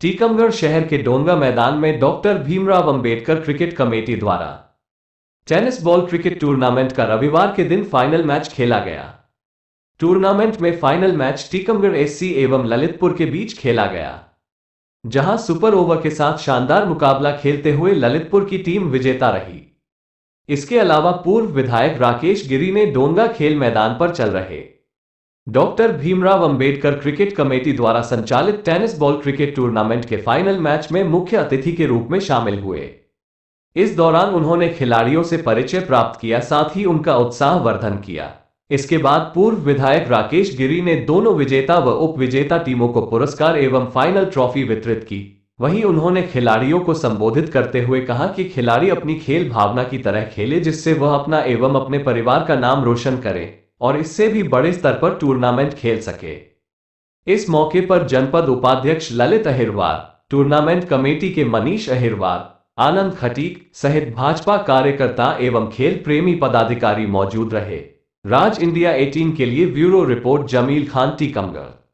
टीकमगढ़ शहर के डोंगा मैदान में doctor Bhimrao Ambedkar cricket committee द्वारा टेनिस बॉल क्रिकेट टूर्नामेंट का रविवार के दिन फाइनल मैच खेला गया टूर्नामेंट में फाइनल मैच टीकमगढ़ एससी एवं ललितपुर के बीच खेला गया जहां सुपर ओवर के साथ शानदार मुकाबला खेलते हुए ललितपुर की टीम विजेता रही इसके अलावा पूर्व विधायक राकेश गिरी ने डोंगा खेल मैदान पर चल रहे doctor Bhimrao Ambedkar cricket committee द्वारा संचालित टेनिस बॉल क्रिकेट टूर्नामेंट के फाइनल मैच में मुख्य अतिथि के रूप में शामिल हुए इस दौरान उन्होंने खिलाड़ियों से परिचय प्राप्त किया साथ ही उनका उत्साह वर्धन किया इसके बाद पूर्व विधायक राकेश गिरी ने दोनों विजेता व उप विजेता टीमों को पुरस्कार एवं फाइनल ट्रॉफी वितरित की वहीं उन्होंने खिलाड़ियों को संबोधित करते हुए कहा कि खिलाड़ी अपनी खेल भावना की तरह खेले जिससे वह अपना एवं अपने परिवार का नाम रोशन करें और इससे भी बड़े स्तर पर टूर्नामेंट खेल सके इस मौके पर जनपद उपाध्यक्ष ललित अहिरवार टूर्नामेंट कमेटी के मनीष अहिरवार आनंद खटीक सहित भाजपा कार्यकर्ता एवं खेल प्रेमी पदाधिकारी मौजूद रहे राज इंडिया 18 के लिए ब्यूरो रिपोर्ट जमील खान टीकमगढ़